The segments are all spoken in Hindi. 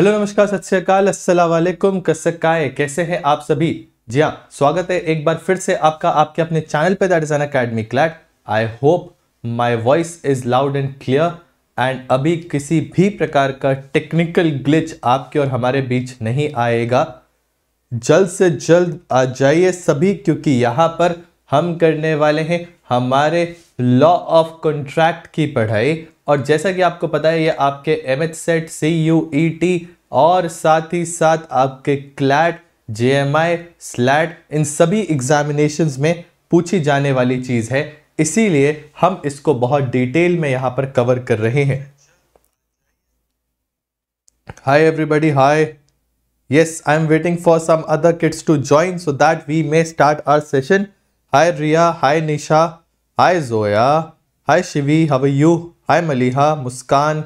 हेलो नमस्कार सत श्रीकाल असलम काय कैसे हैं आप सभी जी हाँ स्वागत है एक बार फिर से आपका आपके अपने चैनल पे that is Unacademy CLAT I hope my voice is loud and clear and अभी किसी भी प्रकार का टेक्निकल ग्लिच आपके और हमारे बीच नहीं आएगा जल्द से जल्द आ जाइए सभी क्योंकि यहाँ पर हम करने वाले हैं हमारे लॉ ऑफ कॉन्ट्रैक्ट की पढ़ाई और जैसा कि आपको पता है ये आपके M H CET C U E T और साथ ही साथ आपके CLAT J M I SLAT इन सभी एग्जामिनेशन में पूछी जाने वाली चीज़ है इसीलिए हम इसको बहुत डिटेल में यहां पर कवर कर रहे हैं hi everybody hi yes I am waiting for some other kids to join so that we may start our session hi Riya hi Nisha hi Zoya hi Shivi how you हाय मलिहा मुस्कान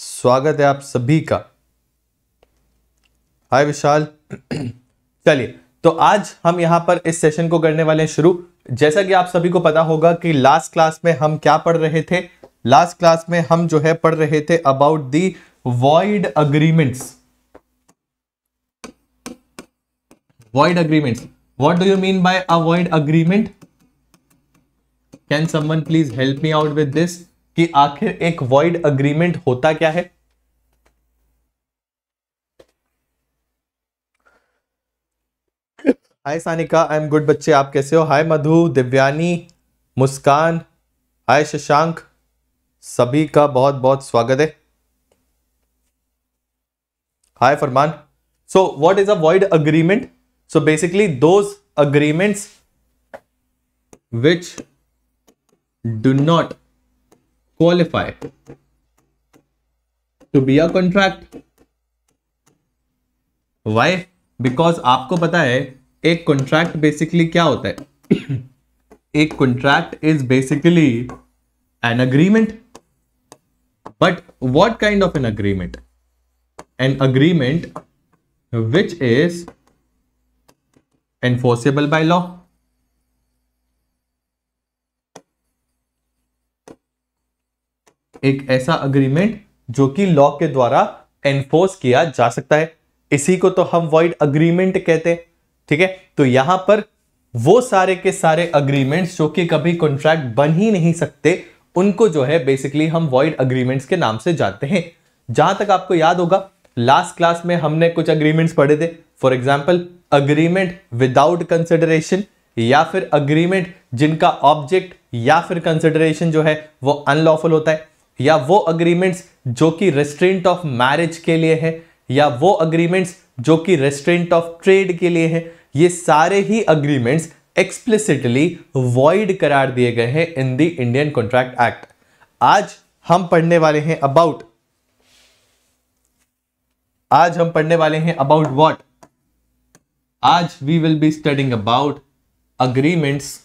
स्वागत है आप सभी का हाय विशाल चलिए तो आज हम यहां पर इस सेशन को करने वाले हैं शुरू जैसा कि आप सभी को पता होगा कि लास्ट क्लास में हम क्या पढ़ रहे थे लास्ट क्लास में हम जो है पढ़ रहे थे about the void agreements void agreements what do you mean by a agreement can can please help me out with this कि आखिर एक वॉइड अग्रीमेंट होता क्या है hi Sanika I am good बच्चे आप कैसे हो हाय मधु दिव्यानी मुस्कान हाय शशांक सभी का बहुत बहुत स्वागत है hi Farman so what is a void agreement so basically those agreements which do not qualify to be a contract why because aapko pata hai ek contract basically kya hota hai ek contract is basically an agreement but what kind of an agreement an agreement which is enforceable by law एक ऐसा अग्रीमेंट जो कि लॉ के द्वारा एनफोर्स किया जा सकता है इसी को तो हम वॉइड अग्रीमेंट कहते हैं ठीक है तो यहां पर वो सारे के सारे अग्रीमेंट्स जो कि कभी कॉन्ट्रैक्ट बन ही नहीं सकते उनको जो है बेसिकली हम वॉइड अग्रीमेंट्स के नाम से जानते हैं जहां तक आपको याद होगा लास्ट क्लास में हमने कुछ अग्रीमेंट्स पढ़े थे for example agreement without consideration या फिर अग्रीमेंट जिनका ऑब्जेक्ट या फिर कंसिडरेशन जो है वो अनलॉफुल होता है या वो अग्रीमेंट्स जो कि रेस्ट्रेंट ऑफ मैरिज के लिए है या वो अग्रीमेंट्स जो कि रेस्ट्रेंट ऑफ ट्रेड के लिए है ये सारे ही अग्रीमेंट्स एक्सप्लिसिटली वॉइड करार दिए गए हैं in the Indian contract act आज हम पढ़ने वाले हैं अबाउट आज हम पढ़ने वाले हैं अबाउट व्हाट आज we will be studying about agreements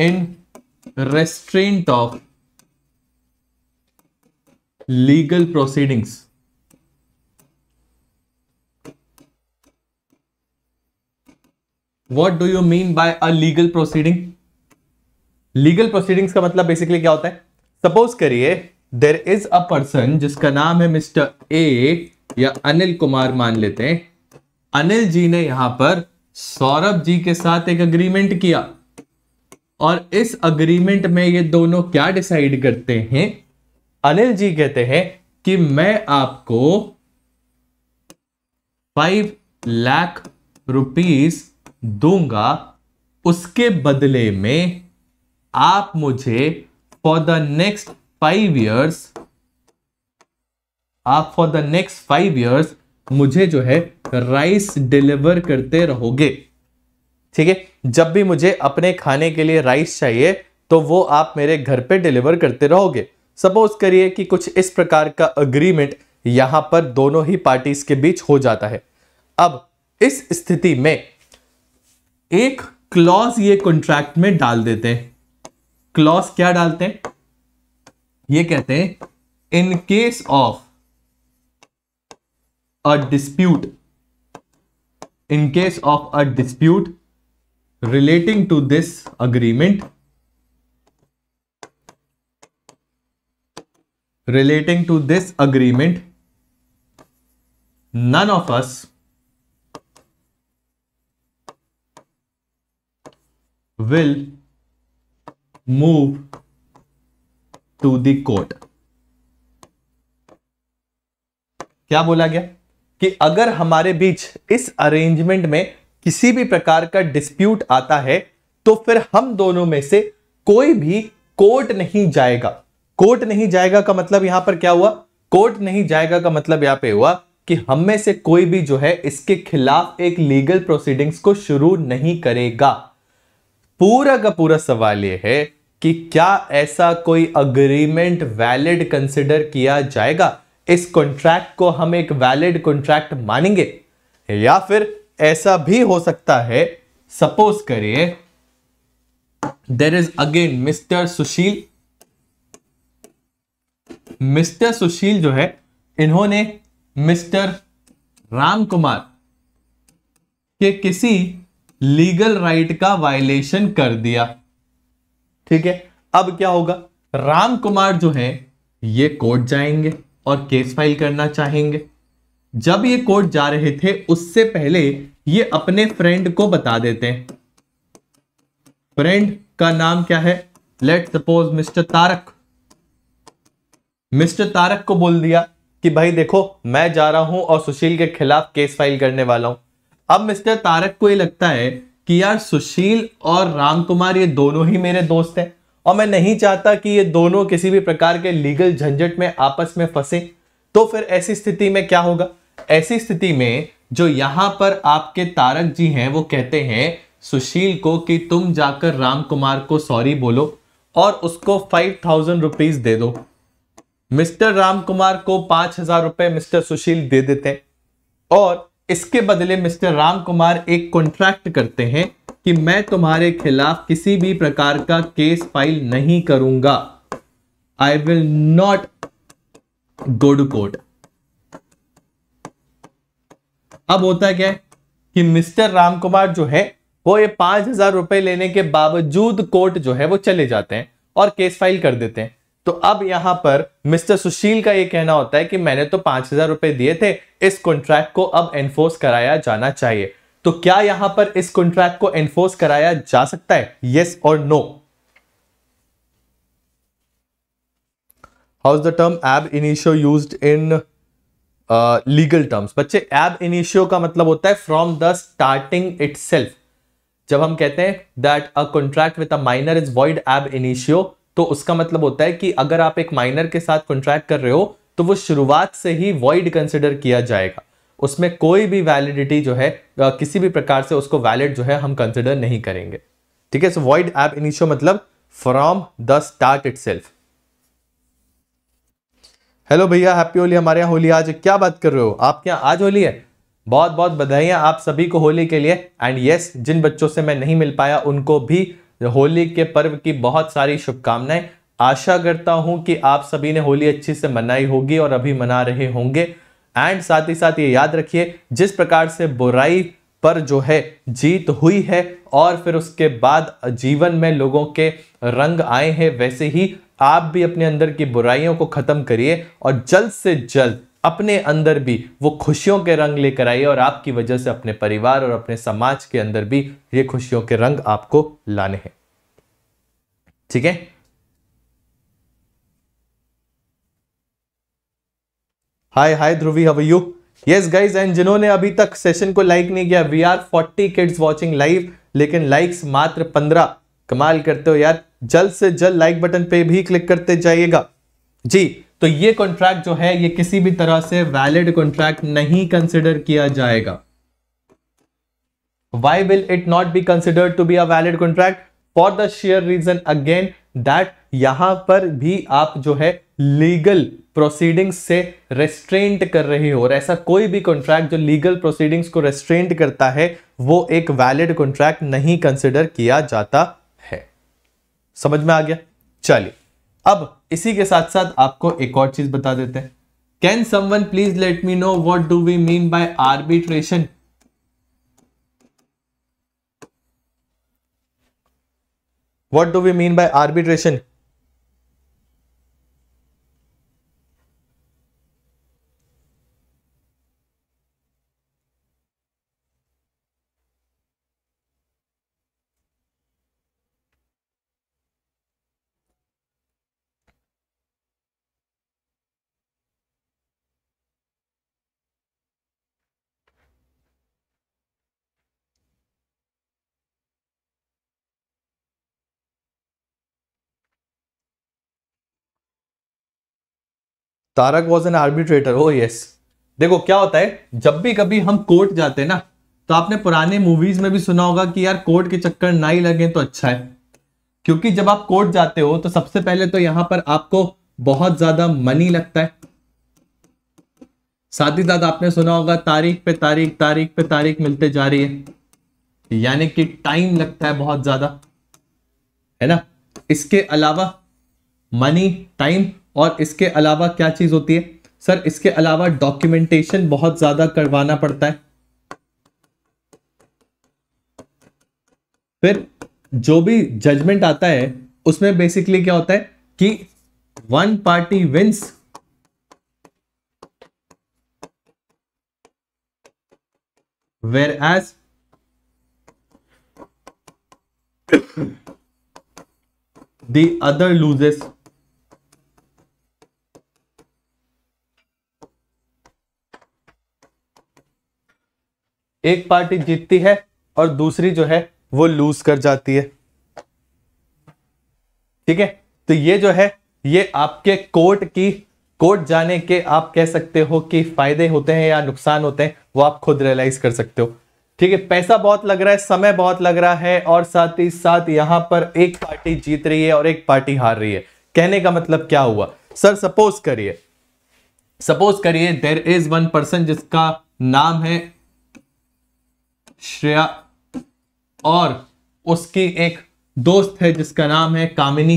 in restraint of legal proceedings what do you mean by a legal proceeding legal proceedings का मतलब बेसिकली क्या होता है सपोज करिए देर इज अ पर्सन जिसका नाम है मिस्टर ए या अनिल कुमार मान लेते हैं अनिल जी ने यहां पर सौरभ जी के साथ एक अग्रीमेंट किया और इस अग्रीमेंट में ये दोनों क्या डिसाइड करते हैं अनिल जी कहते हैं कि मैं आपको फाइव लाख रुपीस दूंगा उसके बदले में आप मुझे for the next five years आप for the next five years मुझे जो है राइस डिलीवर करते रहोगे ठीक है जब भी मुझे अपने खाने के लिए राइस चाहिए तो वो आप मेरे घर पे डिलीवर करते रहोगे सपोज करिए कि कुछ इस प्रकार का अग्रीमेंट यहां पर दोनों ही पार्टीज के बीच हो जाता है अब इस स्थिति में एक क्लॉज ये कॉन्ट्रैक्ट में डाल देते हैं क्लॉज क्या डालते हैं ये कहते हैं in case of a dispute in case of a dispute relating to this agreement relating to this agreement none of us will move to the court क्या बोला गया कि अगर हमारे बीच इस अरेंजमेंट में किसी भी प्रकार का डिस्प्यूट आता है तो फिर हम दोनों में से कोई भी कोर्ट नहीं जाएगा कोर्ट नहीं जाएगा का मतलब यहां पर क्या हुआ कोर्ट नहीं जाएगा का मतलब यहां पे हुआ कि हम में से कोई भी जो है इसके खिलाफ एक लीगल प्रोसीडिंग्स को शुरू नहीं करेगा पूरा का पूरा सवाल यह है कि क्या ऐसा कोई अग्रीमेंट वैलिड कंसिडर किया जाएगा इस कॉन्ट्रैक्ट को हम एक वैलिड कॉन्ट्रैक्ट मानेंगे या फिर ऐसा भी हो सकता है सपोज करिए there is again mister Sushil mister Sushil जो है इन्होंने मिस्टर राम कुमार के किसी लीगल राइट का वायलेशन कर दिया ठीक है अब क्या होगा राम कुमार जो है ये कोर्ट जाएंगे और केस फाइल करना चाहेंगे जब ये कोर्ट जा रहे थे उससे पहले ये अपने फ्रेंड को बता देते हैं फ्रेंड का नाम क्या है let suppose mister Tarak mister Tarak को बोल दिया कि भाई देखो मैं जा रहा हूं और सुशील के खिलाफ केस फाइल करने वाला हूं अब मिस्टर तारक को ये लगता है कि यार सुशील और राम कुमार ये दोनों ही मेरे दोस्त हैं और मैं नहीं चाहता कि ये दोनों किसी भी प्रकार के लीगल झंझट में आपस में फंसे तो फिर ऐसी स्थिति में क्या होगा ऐसी स्थिति में जो यहां पर आपके तारक जी हैं वो कहते हैं सुशील को कि तुम जाकर राम कुमार को सॉरी बोलो और उसको फाइव थाउजेंड रुपीज दे दो मिस्टर राम कुमार को पांच हजार रुपए मिस्टर सुशील दे देते हैं और इसके बदले मिस्टर राम कुमार एक कॉन्ट्रैक्ट करते हैं कि मैं तुम्हारे खिलाफ किसी भी प्रकार का केस फाइल नहीं करूंगा I will not go to court अब होता क्या है कि मिस्टर राम कुमार जो है वो ये पांच हजार रुपए लेने के बावजूद कोर्ट जो है वो चले जाते हैं और केस फाइल कर देते हैं तो अब यहां पर मिस्टर सुशील का ये कहना होता है कि मैंने तो पांच हजार रुपए दिए थे इस कॉन्ट्रैक्ट को अब एनफोर्स कराया जाना चाहिए तो क्या यहां पर इस कॉन्ट्रैक्ट को एनफोर्स कराया जा सकता है यस और no how is the term ab initio use in legal uh, terms बच्चे एब इनिशियो का मतलब होता है फ्रॉम द स्टार्टिंग इट जब हम कहते हैं that a contract with a minor is void ab initio तो उसका मतलब होता है कि अगर आप एक माइनर के साथ कॉन्ट्रैक्ट कर रहे हो तो वो शुरुआत से ही वॉइड कंसिडर किया जाएगा उसमें कोई भी वैलिडिटी जो है किसी भी प्रकार से उसको वैलिड जो है हम कंसिडर नहीं करेंगे ठीक है सो वॉइड एब इनिशियो मतलब from the start itself hello भैया हैप्पी होली हमारे यहाँ होली आज क्या बात कर रहे हो आपके यहाँ आज होली है बहुत बहुत बधाइयाँ आप सभी को होली के लिए एंड यस yes, जिन बच्चों से मैं नहीं मिल पाया उनको भी होली के पर्व की बहुत सारी शुभकामनाएं आशा करता हूं कि आप सभी ने होली अच्छी से मनाई होगी और अभी मना रहे होंगे एंड साथ ही साथ ये याद रखिए जिस प्रकार से बुराई पर जो है जीत हुई है और फिर उसके बाद जीवन में लोगों के रंग आए हैं वैसे ही आप भी अपने अंदर की बुराइयों को ख़त्म करिए और जल्द से जल्द अपने अंदर भी वो खुशियों के रंग लेकर आइए और आपकी वजह से अपने परिवार और अपने समाज के अंदर भी ये खुशियों के रंग आपको लाने हैं ठीक है हाय हाय ध्रुवी हव यू यस गाइज एंड जिन्होंने अभी तक सेशन को लाइक नहीं किया we are forty kids watching live लेकिन लाइक्स मात्र पंद्रह कमाल करते हो यार जल्द से जल्द लाइक बटन पे भी क्लिक करते जाइएगा जी तो ये कॉन्ट्रैक्ट जो है ये किसी भी तरह से वैलिड कॉन्ट्रैक्ट नहीं कंसिडर किया जाएगा why will it not be considered to be a valid contract for the sheer reason again that यहां पर भी आप जो है लीगल प्रोसीडिंग्स से रेस्ट्रेंट कर रही हो और ऐसा कोई भी कॉन्ट्रैक्ट जो लीगल प्रोसीडिंग्स को रेस्ट्रेंट करता है वो एक वैलिड कॉन्ट्रैक्ट नहीं कंसिडर किया जाता है समझ में आ गया चलिए अब इसी के साथ साथ आपको एक और चीज बता देते हैं can someone please let me know what do we mean by arbitration what do we mean by arbitration Tarak was an arbitrator हो यस देखो क्या होता है जब भी कभी हम कोर्ट जाते हैं ना तो आपने पुराने मूवीज में भी सुना होगा कि यार कोर्ट के चक्कर ना ही लगे तो अच्छा है क्योंकि जब आप कोर्ट जाते हो तो सबसे पहले तो यहां पर आपको बहुत ज्यादा मनी लगता है साथ ही साथ आपने सुना होगा तारीख पे तारीख तारीख पे तारीख मिलते जा रही है यानी कि टाइम लगता है बहुत ज्यादा है ना इसके अलावा मनी टाइम और इसके अलावा क्या चीज़ होती है सर इसके अलावा डॉक्यूमेंटेशन बहुत ज़्यादा करवाना पड़ता है फिर जो भी जजमेंट आता है उसमें बेसिकली क्या होता है कि one party wins whereas the other loses एक पार्टी जीतती है और दूसरी जो है वो लूज कर जाती है ठीक है तो ये जो है ये आपके कोर्ट की कोर्ट जाने के आप कह सकते हो कि फायदे होते हैं या नुकसान होते हैं वो आप खुद रियलाइज कर सकते हो ठीक है पैसा बहुत लग रहा है समय बहुत लग रहा है और साथ ही साथ यहां पर एक पार्टी जीत रही है और एक पार्टी हार रही है कहने का मतलब क्या हुआ सर सपोज करिए सपोज करिए देर इज वन पर्सन जिसका नाम है श्रेया और उसकी एक दोस्त है जिसका नाम है कामिनी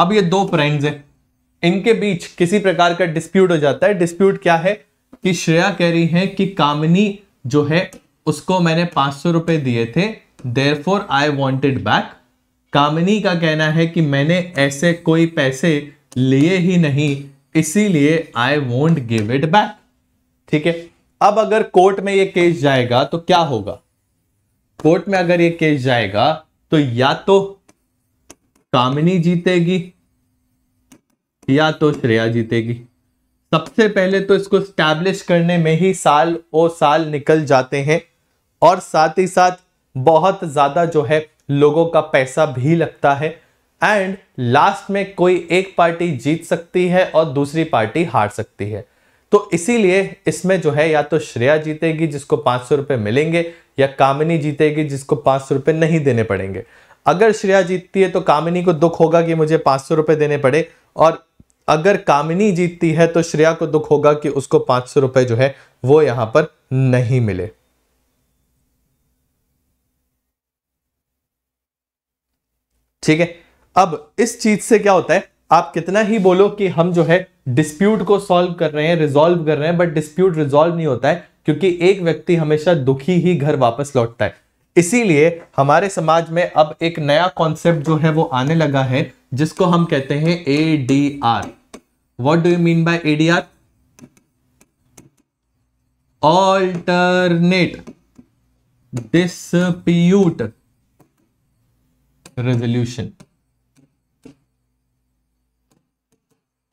अब ये दो फ्रेंड्स हैं इनके बीच किसी प्रकार का डिस्प्यूट हो जाता है डिस्प्यूट क्या है कि श्रेया कह रही है कि कामिनी जो है उसको मैंने पांच सौ रुपए दिए थे therefore I wanted back Kamini का कहना है कि मैंने ऐसे कोई पैसे लिए ही नहीं इसीलिए I won't give it back ठीक है अब अगर कोर्ट में ये केस जाएगा तो क्या होगा कोर्ट में अगर ये केस जाएगा तो या तो कामिनी जीतेगी या तो श्रेया जीतेगी सबसे पहले तो इसको स्टैब्लिश करने में ही साल ओ साल निकल जाते हैं और साथ ही साथ बहुत ज़्यादा जो है लोगों का पैसा भी लगता है एंड लास्ट में कोई एक पार्टी जीत सकती है और दूसरी पार्टी हार सकती है तो इसीलिए इसमें जो है या तो श्रेया जीतेगी जिसको पाँच सौ रुपये मिलेंगे या कामिनी जीतेगी जिसको पाँच सौ रुपये नहीं देने पड़ेंगे अगर श्रेया जीतती है तो कामिनी को दुख होगा कि मुझे पाँच सौ रुपये देने पड़े और अगर कामिनी जीतती है तो श्रेया को दुख होगा कि उसको पाँच सौ रुपये जो है वो यहाँ पर नहीं मिले ठीक है अब इस चीज से क्या होता है आप कितना ही बोलो कि हम जो है डिस्प्यूट को सॉल्व कर रहे हैं रिजॉल्व कर रहे हैं बट डिस्प्यूट रिजॉल्व नहीं होता है क्योंकि एक व्यक्ति हमेशा दुखी ही घर वापस लौटता है इसीलिए हमारे समाज में अब एक नया कॉन्सेप्ट जो है वो आने लगा है जिसको हम कहते हैं A D R what do you mean by A D R alternate dispute resolution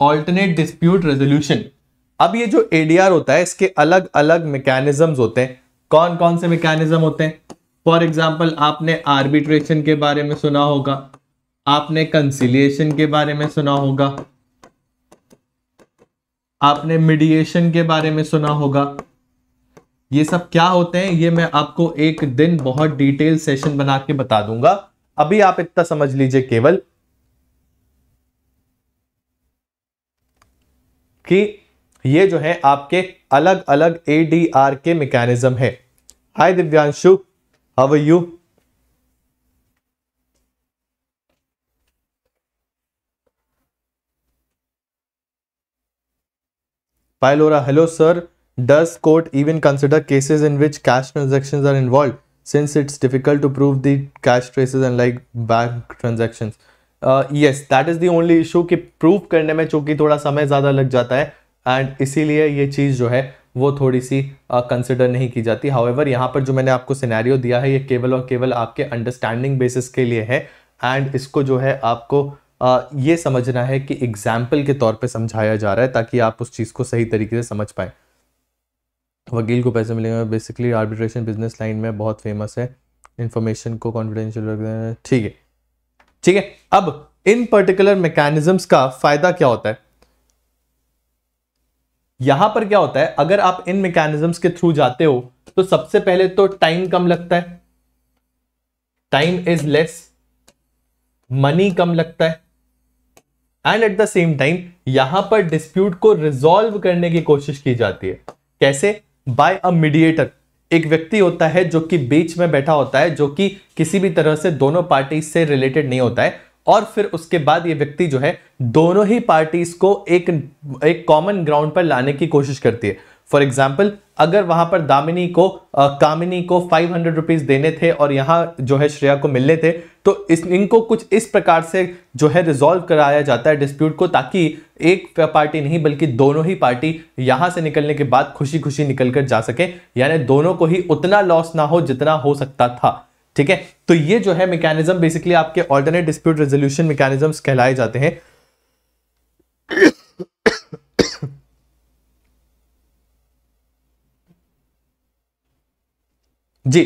alternate dispute resolution अब ये जो एडीआर होता है इसके अलग अलग मैकेनिज्म होते हैं कौन कौन से मैकेनिज्म होते हैं फॉर एग्जाम्पल आपने आर्बिट्रेशन के बारे में सुना होगा आपने कंसिलियेशन के बारे में सुना होगा आपने मीडिएशन के बारे में सुना होगा ये सब क्या होते हैं ये मैं आपको एक दिन बहुत डिटेल सेशन बना के बता दूंगा अभी आप इतना समझ लीजिए केवल कि ये जो है आपके अलग अलग ए डी आर के मैकेनिज्म है हाय दिव्यांशु हव यू पायलोरा hello sir does court even consider cases in which cash transaction are involved since it's difficult to prove the cash traces and like bank transaction yes that is the only issue कि प्रूव करने में चूंकि थोड़ा समय ज़्यादा लग जाता है एंड इसीलिए ये चीज़ जो है वो थोड़ी सी कंसिडर uh, नहीं की जाती हाउएवर यहाँ पर जो मैंने आपको सिनेरियो दिया है ये केवल और केवल आपके अंडरस्टैंडिंग बेसिस के लिए है एंड इसको जो है आपको uh, ये समझना है कि एग्जाम्पल के तौर पे समझाया जा रहा है ताकि आप उस चीज़ को सही तरीके से समझ पाए वकील को पैसे मिलेंगे बेसिकली आर्बिट्रेशन बिजनेस लाइन में बहुत फेमस है इन्फॉर्मेशन को कॉन्फिडेंशियल ठीक है ठीक है अब इन पर्टिकुलर मैकेनिज्म्स का फायदा क्या होता है यहां पर क्या होता है अगर आप इन मैकेनिज्म्स के थ्रू जाते हो तो सबसे पहले तो टाइम कम लगता है टाइम इज लेस मनी कम लगता है and at the same time यहां पर डिस्प्यूट को रिजॉल्व करने की कोशिश की जाती है कैसे बाय अ मीडिएटर एक व्यक्ति होता है जो कि बीच में बैठा होता है जो कि किसी भी तरह से दोनों पार्टी से रिलेटेड नहीं होता है और फिर उसके बाद ये व्यक्ति जो है दोनों ही पार्टीज को एक एक कॉमन ग्राउंड पर लाने की कोशिश करती है फॉर एग्जाम्पल अगर वहां पर दामिनी को आ, कामिनी को फाइव हंड्रेड रुपीज देने थे और यहाँ जो है श्रेया को मिलने थे तो इस इनको कुछ इस प्रकार से जो है रिजॉल्व कराया जाता है डिस्प्यूट को ताकि एक पार्टी नहीं बल्कि दोनों ही पार्टी यहाँ से निकलने के बाद खुशी खुशी निकल कर जा सके यानी दोनों को ही उतना लॉस ना हो जितना हो सकता था ठीक है तो ये जो है मैकेनिज्म बेसिकली आपके ऑल्टरनेट डिस्प्यूट रेजोल्यूशन मैकेनिज्म कहलाए जाते हैं जी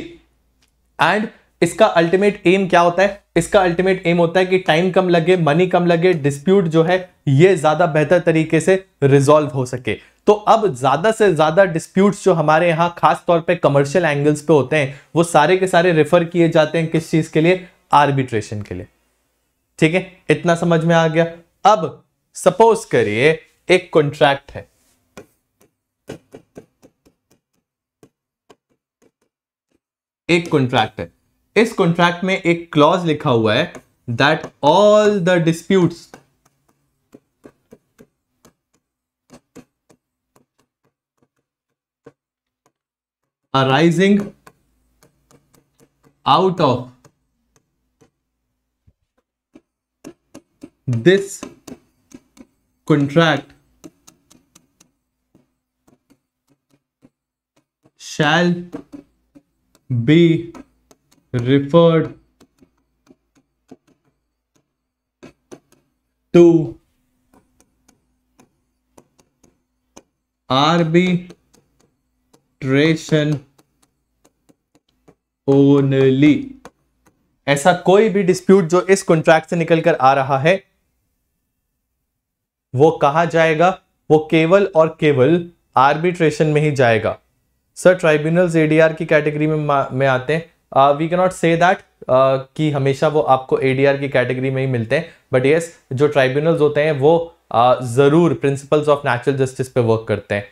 एंड इसका अल्टीमेट एम क्या होता है इसका अल्टीमेट एम होता है कि टाइम कम लगे मनी कम लगे डिस्प्यूट जो है ये ज्यादा बेहतर तरीके से रिजोल्व हो सके तो अब ज्यादा से ज्यादा डिस्प्यूट्स जो हमारे यहाँ खास तौर पे कमर्शियल एंगल्स पे होते हैं वो सारे के सारे रेफर किए जाते हैं किस चीज के लिए आर्बिट्रेशन के लिए ठीक है इतना समझ में आ गया अब सपोज करिए एक कॉन्ट्रैक्ट है एक कॉन्ट्रैक्ट है इस कॉन्ट्रैक्ट में एक क्लॉज लिखा हुआ है that all the disputes arising out of this contract shall be referred to arbitration only ऐसा कोई भी डिस्प्यूट जो इस कॉन्ट्रैक्ट से निकलकर आ रहा है वो कहा जाएगा वो केवल और केवल आर्बिट्रेशन में ही जाएगा सर ट्राइब्यूनल्स एडीआर की कैटेगरी में में आते हैं वी के नॉट से दैट कि हमेशा वो आपको एडीआर की कैटेगरी में ही मिलते हैं बट येस yes, जो ट्राइब्यूनल्स होते हैं वो uh, ज़रूर प्रिंसिपल्स ऑफ नेचुरल जस्टिस पे वर्क करते हैं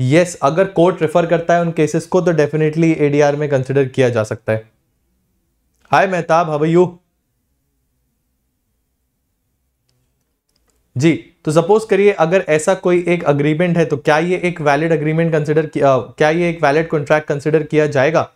यस yes, अगर कोर्ट रेफर करता है उन केसेस को तो डेफिनेटली एडीआर में कंसिडर किया जा सकता है हाय मेहताब हाउ यू जी तो सपोज करिए अगर ऐसा कोई एक अग्रीमेंट है तो क्या ये एक वैलिड अग्रीमेंट कंसिडर किया क्या ये एक वैलिड कॉन्ट्रैक्ट कंसिडर किया जाएगा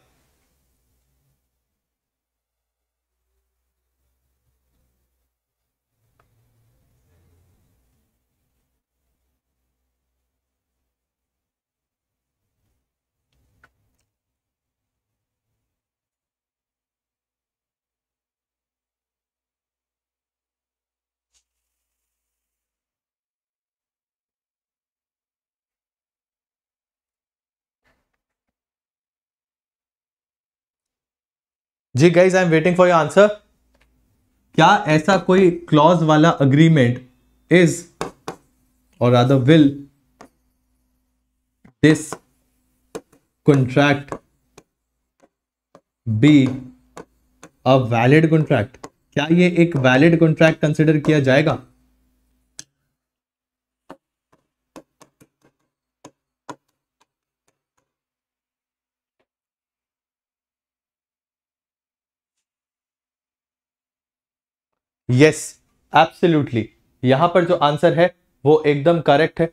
जी guys I am waiting for your answer क्या ऐसा कोई क्लॉज वाला अग्रीमेंट इज और other will this contract be a valid contract क्या ये एक वैलिड कॉन्ट्रैक्ट कंसिडर किया जाएगा यस एब्सोल्युटली यहां पर जो आंसर है वो एकदम करेक्ट है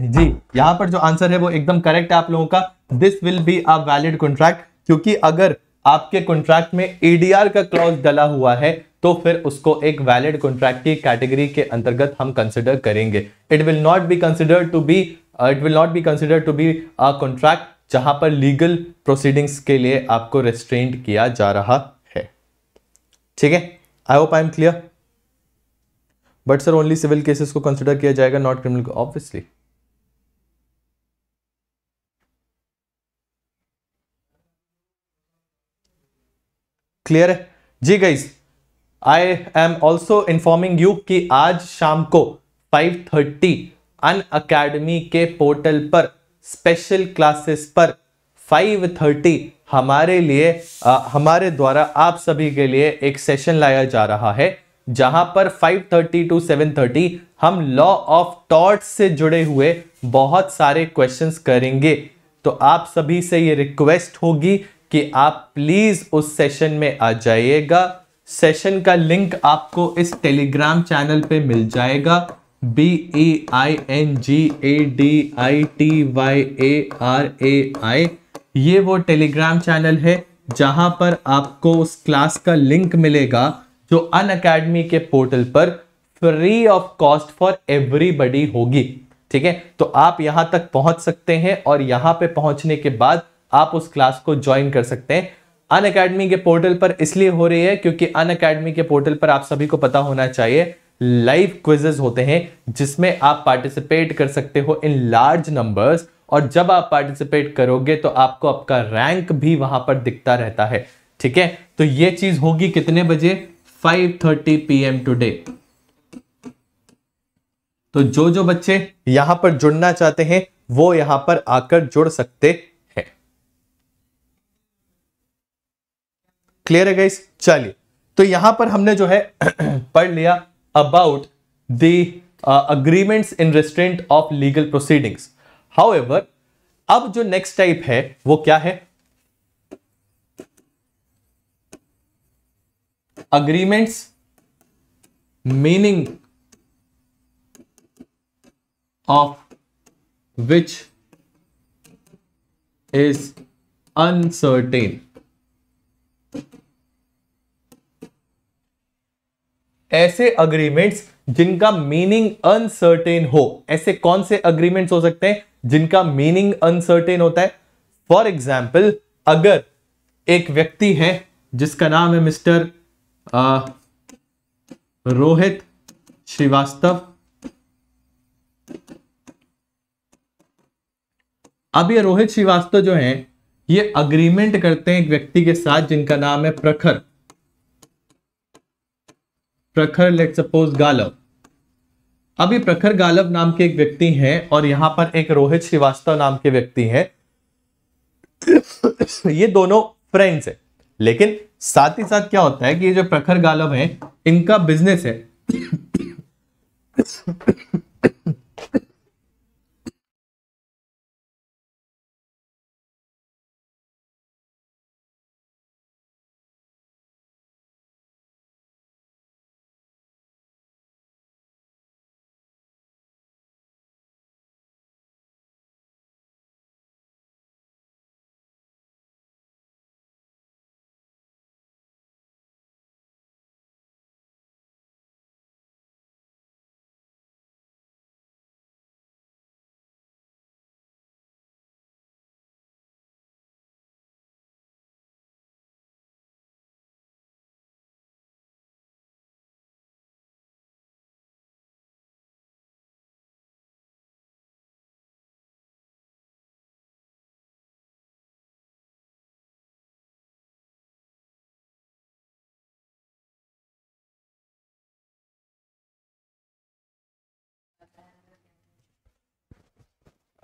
जी यहां पर जो आंसर है वो एकदम करेक्ट है आप लोगों का this will be a valid contract क्योंकि अगर आपके कॉन्ट्रैक्ट में ईडीआर e का क्लॉज डला हुआ है तो फिर उसको एक वैलिड कॉन्ट्रैक्ट की कैटेगरी के अंतर्गत हम कंसिडर करेंगे it will not be consider to be it will not be consider to be a contract जहां पर लीगल प्रोसीडिंग्स के लिए आपको रेस्ट्रेंड किया जा रहा ठीक है I hope I am clear but sir only civil cases को कंसिडर किया जाएगा नॉट क्रिमिनल को ऑब्वियसली क्लियर है जी guys I am also informing you कि आज शाम को 5:30 अन अकेडमी के पोर्टल पर स्पेशल क्लासेस पर 5:30 हमारे लिए आ, हमारे द्वारा आप सभी के लिए एक सेशन लाया जा रहा है जहां पर 5:30 टू 7:30 हम लॉ ऑफ टॉर्ट से जुड़े हुए बहुत सारे क्वेश्चंस करेंगे तो आप सभी से ये रिक्वेस्ट होगी कि आप प्लीज उस सेशन में आ जाइएगा सेशन का लिंक आपको इस टेलीग्राम चैनल पे मिल जाएगा B E I N G A D I T Y A R A I ये वो टेलीग्राम चैनल है जहां पर आपको उस क्लास का लिंक मिलेगा जो अन अकेडमी के पोर्टल पर free of cost for everybody होगी ठीक है तो आप यहां तक पहुंच सकते हैं और यहां पे पहुंचने के बाद आप उस क्लास को ज्वाइन कर सकते हैं अन अकेडमी के पोर्टल पर इसलिए हो रही है क्योंकि अन अकेडमी के पोर्टल पर आप सभी को पता होना चाहिए लाइव क्विजेज होते हैं जिसमें आप पार्टिसिपेट कर सकते हो इन लार्ज नंबर्स और जब आप पार्टिसिपेट करोगे तो आपको आपका रैंक भी वहां पर दिखता रहता है ठीक है तो ये चीज होगी कितने बजे 5:30 थर्टी पी एम टूडे तो जो जो बच्चे यहां पर जुड़ना चाहते हैं वो यहां पर आकर जुड़ सकते हैं क्लियर है गाइस चलिए तो यहां पर हमने जो है पढ़ लिया about the agreements in restraint of legal proceedings however अब जो नेक्स्ट टाइप है वो क्या है agreements meaning of which is uncertain ऐसे अग्रीमेंट्स जिनका मीनिंग अनसर्टेन हो ऐसे कौन से अग्रीमेंट्स हो सकते हैं जिनका मीनिंग अनसर्टेन होता है फॉर एग्जाम्पल अगर एक व्यक्ति है जिसका नाम है मिस्टर रोहित श्रीवास्तव अब ये रोहित श्रीवास्तव जो है ये अग्रीमेंट करते हैं एक व्यक्ति के साथ जिनका नाम है प्रखर प्रखर लेट सपोज गालव अभी प्रखर गालव नाम के एक व्यक्ति हैं और यहां पर एक रोहित श्रीवास्तव नाम के व्यक्ति हैं ये दोनों फ्रेंड्स हैं लेकिन साथ ही साथ क्या होता है कि ये जो प्रखर गालव हैं इनका बिजनेस है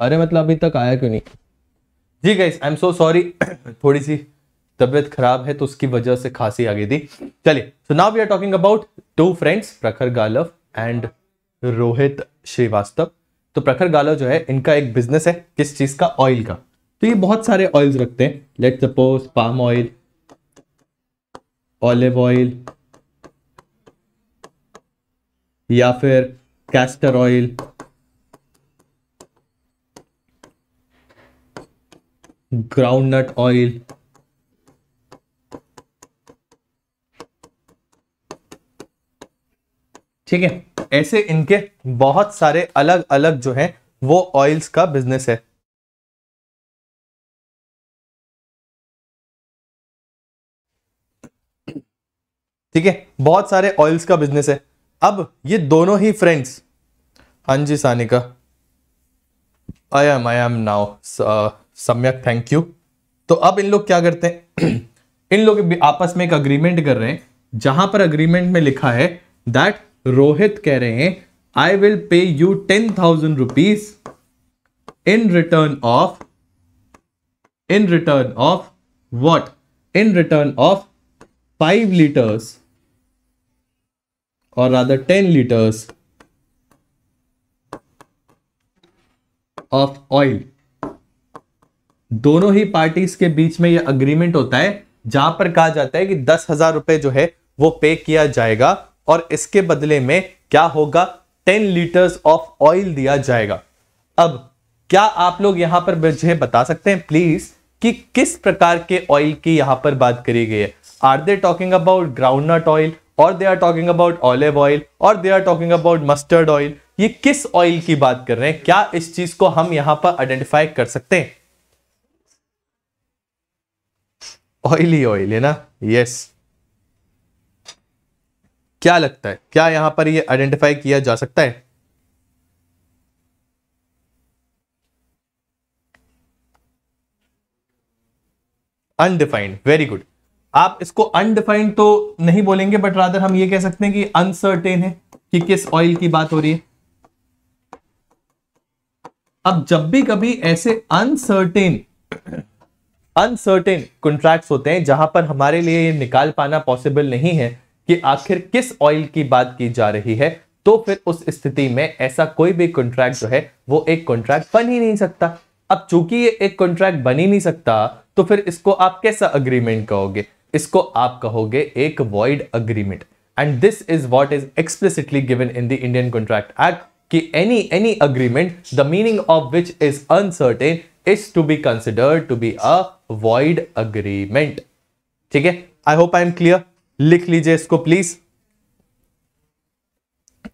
अरे मतलब अभी तक आया क्यों नहीं जी गई आई एम सो सॉरी थोड़ी सी तबियत खराब है तो उसकी वजह से खांसी आ गई थी चलिए so now we are talking about two friends Prakhar Galav and Rohit Srivastava तो प्रखर गालव जो है इनका एक बिजनेस है किस चीज का ऑयल का तो ये बहुत सारे ऑयल्स रखते हैं let suppose palm oil olive oil या फिर कैस्टर ऑयल ग्राउंडनट ऑयल ठीक है ऐसे इनके बहुत सारे अलग अलग जो है वो ऑयल्स का बिजनेस है ठीक है बहुत सारे ऑयल्स का बिजनेस है अब ये दोनों ही फ्रेंड्स हां जी Sanika I am I am now Samyak thank you तो अब इन लोग क्या करते हैं इन लोग आपस में एक अग्रीमेंट कर रहे हैं जहां पर अग्रीमेंट में लिखा है दैट रोहित कह रहे हैं I will pay you ten thousand rupees in return of in return of what in return of five litres और rather ten litres of oil दोनों ही पार्टीज के बीच में यह अग्रीमेंट होता है जहां पर कहा जाता है कि दस हजार रुपए जो है वो पे किया जाएगा और इसके बदले में क्या होगा टेन लीटर्स ऑफ ऑयल दिया जाएगा अब क्या आप लोग यहां पर मुझे बता सकते हैं प्लीज कि किस प्रकार के ऑयल की यहां पर बात करी गई है are they talking about groundnut oil और they are talking about olive oil और they are talking about mustard oil ये किस ऑयल की बात कर रहे हैं क्या इस चीज को हम यहां पर आइडेंटिफाई कर सकते हैं ऑयली ऑयल है ना यस क्या लगता है क्या यहां पर ये आइडेंटिफाई किया जा सकता है अनडिफाइंड वेरी गुड आप इसको अनडिफाइंड तो नहीं बोलेंगे बट रादर हम ये कह सकते हैं कि अनसर्टेन है कि किस ऑयल की बात हो रही है अब जब भी कभी ऐसे अनसर्टेन अनसर्टेन कॉन्ट्रैक्ट्स होते हैं जहां पर हमारे लिए ये निकाल पाना पॉसिबल नहीं है कि आखिर किस ऑयल की बात की जा रही है तो फिर उस स्थिति में ऐसा कोई भी कॉन्ट्रैक्ट जो है वो एक कॉन्ट्रैक्ट बन ही नहीं सकता अब चूंकि ये एक कॉन्ट्रैक्ट बन ही नहीं सकता तो फिर इसको आप कैसा अग्रीमेंट कहोगे इसको आप कहोगे एक void agreement and this is what is explicitly given in the Indian contract act कि any any agreement the meaning of which is uncertain is to be considered to be a void agreement ठीक है I hope I am clear लिख लीजिए इसको please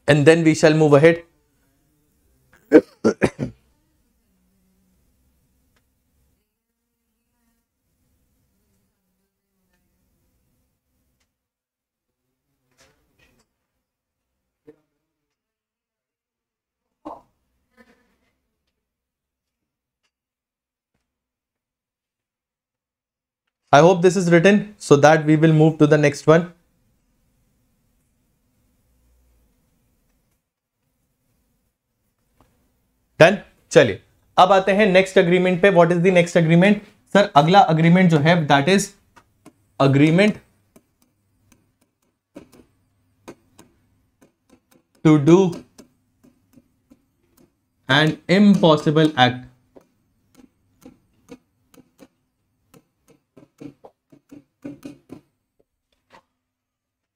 and then we shall move ahead I hope this is written so that we will move to the next one. Done. Chali. Ab aate hain next agreement pe. What is the next agreement? Sir, agla agreement jo hai that is agreement to do an impossible act.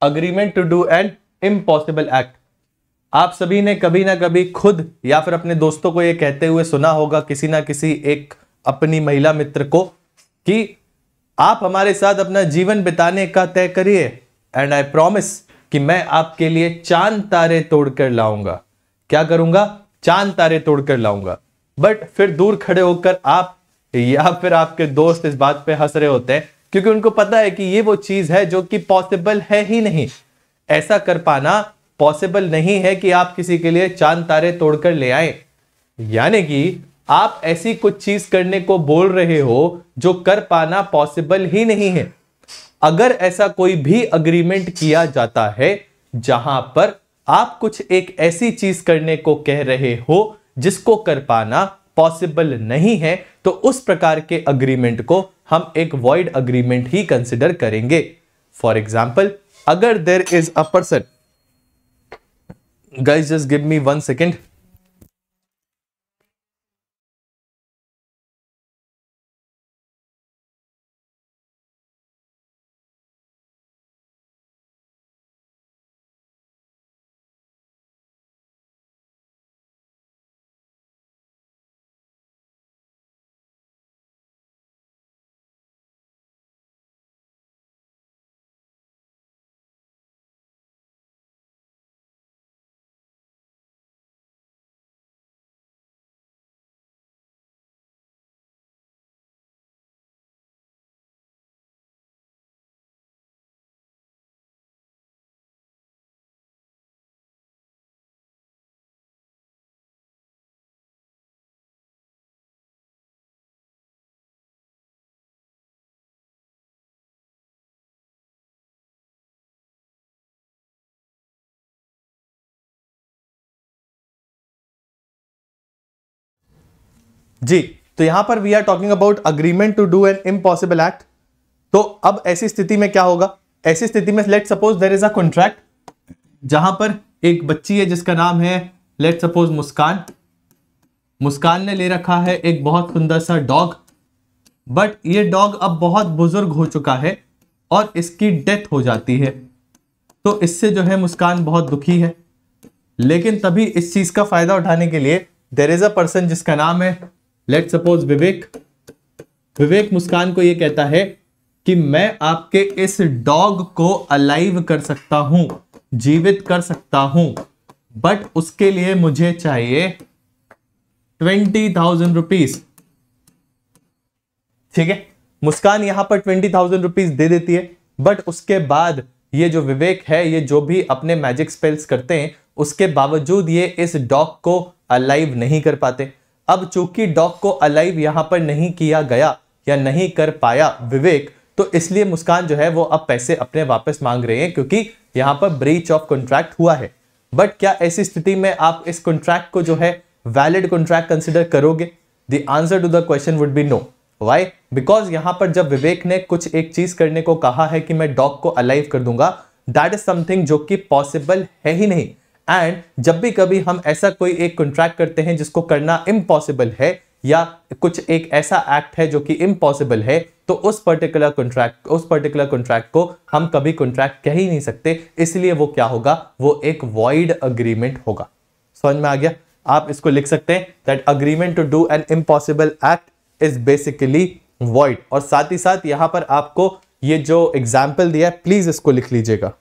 Agreement to do an impossible act आप सभी ने कभी ना कभी खुद या फिर अपने दोस्तों को यह कहते हुए सुना होगा किसी ना किसी एक अपनी महिला मित्र को कि आप हमारे साथ अपना जीवन बिताने का तय करिए एंड आई प्रॉमिस कि मैं आपके लिए चांद तारे तोड़कर लाऊंगा क्या करूंगा चांद तारे तोड़कर लाऊंगा बट फिर दूर खड़े होकर आप या फिर आपके दोस्त इस बात पे हंस रहे होते हैं क्योंकि उनको पता है कि ये वो चीज है जो कि पॉसिबल है ही नहीं ऐसा कर पाना पॉसिबल नहीं है कि आप किसी के लिए चांद तारे तोड़कर ले आए यानी कि आप ऐसी कुछ चीज करने को बोल रहे हो जो कर पाना पॉसिबल ही नहीं है अगर ऐसा कोई भी अग्रीमेंट किया जाता है जहां पर आप कुछ एक ऐसी चीज करने को कह रहे हो जिसको कर पाना पॉसिबल नहीं है तो उस प्रकार के अग्रीमेंट को हम एक वॉइड अग्रीमेंट ही कंसिडर करेंगे फॉर एग्जाम्पल अगर there is a person guys just give me one second जी तो यहां पर we are talking about agreement to do an impossible act तो अब ऐसी स्थिति में क्या होगा ऐसी स्थिति में let suppose there is a contract जहां पर एक बच्ची है जिसका नाम है लेट सपोज मुस्कान मुस्कान ने ले रखा है एक बहुत सुंदर सा डॉग बट ये डॉग अब बहुत बुजुर्ग हो चुका है और इसकी डेथ हो जाती है तो इससे जो है मुस्कान बहुत दुखी है लेकिन तभी इस चीज़ का फ़ायदा उठाने के लिए देर इज़ अ पर्सन जिसका नाम है लेट सपोज विवेक विवेक मुस्कान को यह कहता है कि मैं आपके इस डॉग को अलाइव कर सकता हूं जीवित कर सकता हूं बट उसके लिए मुझे चाहिए ट्वेंटी थाउजेंड रुपीज ठीक है मुस्कान यहां पर ट्वेंटी थाउजेंड रुपीज दे देती है बट उसके बाद ये जो विवेक है ये जो भी अपने मैजिक स्पेल्स करते हैं उसके बावजूद ये इस डॉग को अलाइव नहीं कर पाते अब चूंकि डॉग को अलाइव यहां पर नहीं किया गया या नहीं कर पाया विवेक तो इसलिए मुस्कान जो है वो अब पैसे अपने वापस मांग रहे हैं क्योंकि यहां पर ब्रीच ऑफ कॉन्ट्रैक्ट हुआ है बट क्या ऐसी स्थिति में आप इस कॉन्ट्रैक्ट को जो है वैलिड कॉन्ट्रैक्ट कंसिडर करोगे the answer to the question would be no why because यहां पर जब विवेक ने कुछ एक चीज करने को कहा है कि मैं डॉग को अलाइव कर दूंगा दैट इज समथिंग जो कि पॉसिबल है ही नहीं एंड जब भी कभी हम ऐसा कोई एक कॉन्ट्रैक्ट करते हैं जिसको करना इम्पॉसिबल है या कुछ एक ऐसा एक्ट है जो कि इम्पॉसिबल है तो उस पर्टिकुलर कॉन्ट्रैक्ट उस पर्टिकुलर कॉन्ट्रैक्ट को हम कभी कॉन्ट्रैक्ट कह ही नहीं सकते इसलिए वो क्या होगा वो एक वॉइड अग्रीमेंट होगा समझ में आ गया आप इसको लिख सकते हैं that agreement to do an impossible act is basically void और साथ ही साथ यहाँ पर आपको ये जो एग्जाम्पल दिया है प्लीज इसको लिख लीजिएगा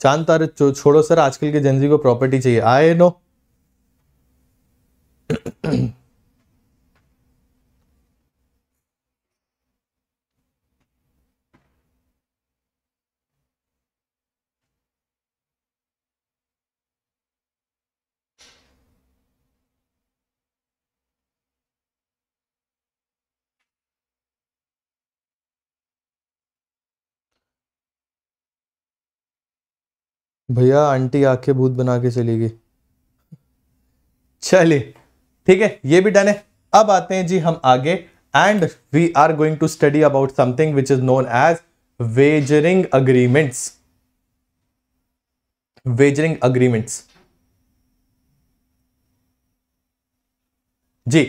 चांद तारे छो, छोड़ो सर आजकल के जनजी को प्रॉपर्टी चाहिए आए नो भैया आंटी आंखें भूत बना के चली गई चलिए ठीक है ये भी डन है अब आते हैं जी हम आगे and we are going to study about something which is known as wagering agreements wagering agreements जी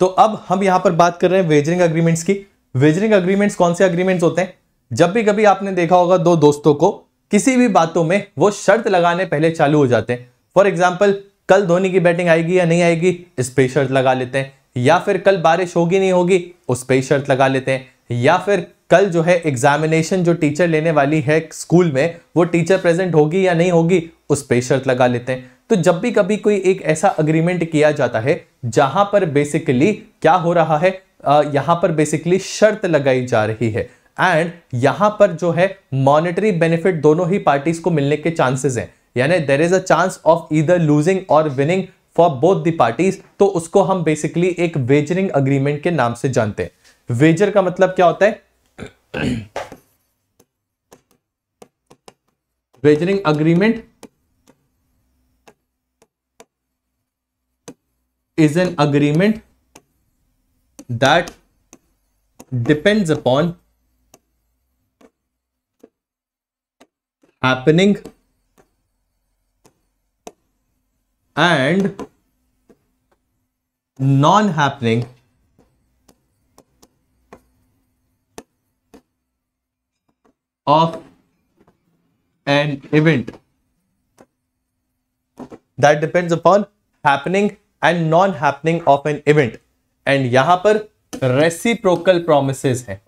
तो अब हम यहां पर बात कर रहे हैं वेजरिंग अग्रीमेंट्स की वेजरिंग अग्रीमेंट्स कौन से अग्रीमेंट्स होते हैं जब भी कभी आपने देखा होगा दो दोस्तों को किसी भी बातों में वो शर्त लगाने पहले चालू हो जाते हैं फॉर एग्जाम्पल कल धोनी की बैटिंग आएगी या नहीं आएगी इस पर शर्त लगा लेते हैं या फिर कल बारिश होगी नहीं होगी उस पर शर्त लगा लेते हैं या फिर कल जो है एग्जामिनेशन जो टीचर लेने वाली है स्कूल में वो टीचर प्रेजेंट होगी या नहीं होगी उस पर शर्त लगा लेते हैं तो जब भी कभी कोई एक ऐसा अग्रीमेंट किया जाता है जहां पर बेसिकली क्या हो रहा है यहाँ पर बेसिकली शर्त लगाई जा रही है एंड यहां पर जो है मॉनेटरी बेनिफिट दोनों ही पार्टीज को मिलने के चांसेस हैं यानी there is a chance of either losing or winning for both the parties तो उसको हम बेसिकली एक वेजरिंग अग्रीमेंट के नाम से जानते हैं वेजर का मतलब क्या होता है wagering agreement is an agreement that depends upon happening and non happening of an event that depends upon happening and non happening of an event and yahan par reciprocal promises hai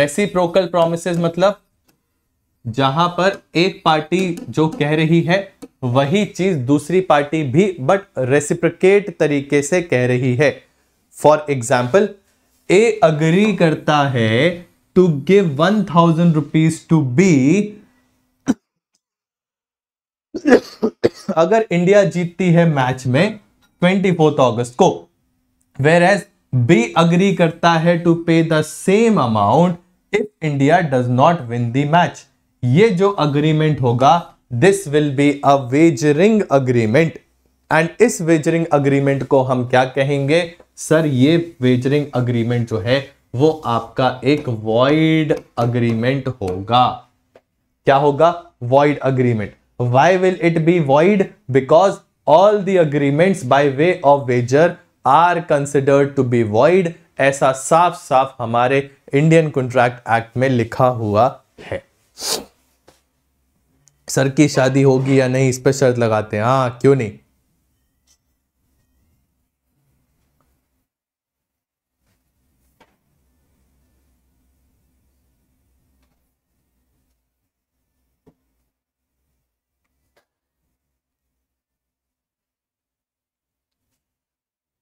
reciprocal promises मतलब जहां पर एक पार्टी जो कह रही है वही चीज दूसरी पार्टी भी बट रेसिप्रिकेट तरीके से कह रही है फॉर एग्जाम्पल ए अग्री करता है to give one thousand rupees to B अगर इंडिया जीतती है मैच में ट्वेंटी फोर्थ ऑगस्ट को वेर एज बी अग्री करता है to pay the same amount if India does not win the match ये जो अग्रीमेंट होगा this will be a wagering agreement and इस वेजरिंग अग्रीमेंट को हम क्या कहेंगे सर ये वेजरिंग अग्रीमेंट जो है वो आपका एक वॉइड अग्रीमेंट होगा क्या होगा void agreement why will it be void because all the agreements by way of wager are considered to be void ऐसा साफ साफ हमारे इंडियन कॉन्ट्रैक्ट एक्ट में लिखा हुआ है सर की शादी होगी या नहीं इस पर शर्त लगाते हैं हाँ क्यों नहीं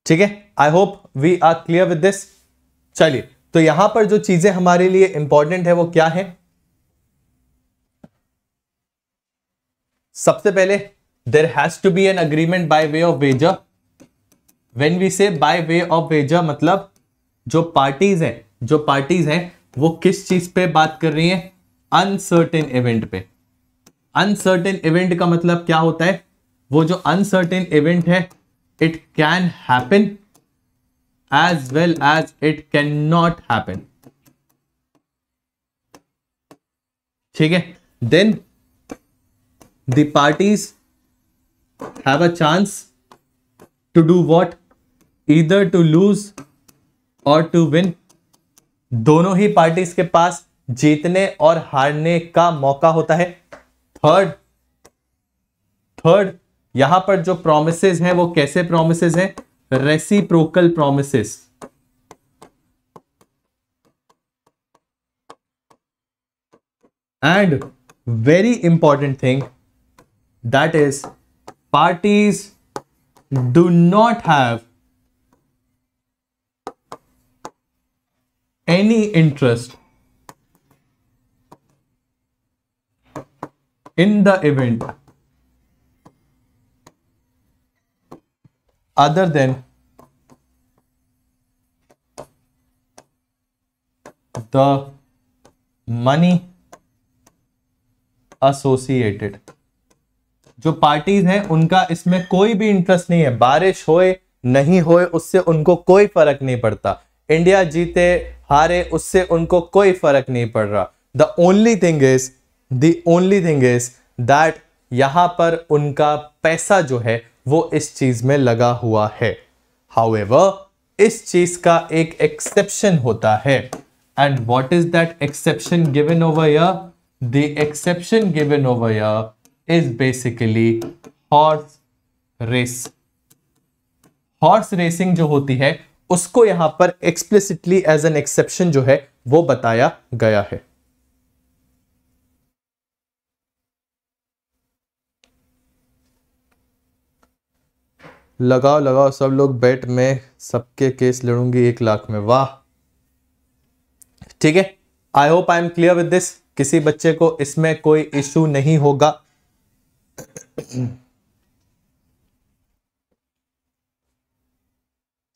ठीक है I hope we are clear with this चलिए तो यहां पर जो चीजें हमारे लिए इंपॉर्टेंट है वो क्या है सबसे पहले there has to be an agreement by way of wager when we say by way of wager मतलब जो पार्टीज हैं जो पार्टीज हैं वो किस चीज पे बात कर रही हैं अनसर्टेन इवेंट पे अनसर्टेन इवेंट का मतलब क्या होता है वो जो अनसर्टेन इवेंट है it can happen as well as it can not happen ठीक है then the parties have a chance to do what either to lose और टू विन दोनों ही पार्टीज के पास जीतने और हारने का मौका होता है थर्ड थर्ड यहां पर जो प्रोमिसेस हैं वो कैसे प्रोमिसेस हैं reciprocal promises and very important thing That is, parties do not have any interest in the event other than the money associated जो पार्टीज हैं उनका इसमें कोई भी इंटरेस्ट नहीं है बारिश होए नहीं होए उससे उनको कोई फर्क नहीं पड़ता इंडिया जीते हारे उससे उनको कोई फर्क नहीं पड़ रहा the only thing is the only thing is that यहां पर उनका पैसा जो है वो इस चीज़ में लगा हुआ है हाउ इस चीज़ का एक एक्सेप्शन होता है and what is that exception given over here the exception given over here is basically horse race. Horse racing जो होती है उसको यहां पर एक्सप्लिसिटली एज एन एक्सेप्शन जो है वो बताया गया है लगाओ लगाओ सब लोग बेट में सबके केस लड़ूंगी एक लाख में वाह ठीक है I hope I am clear with this किसी बच्चे को इसमें कोई इशू नहीं होगा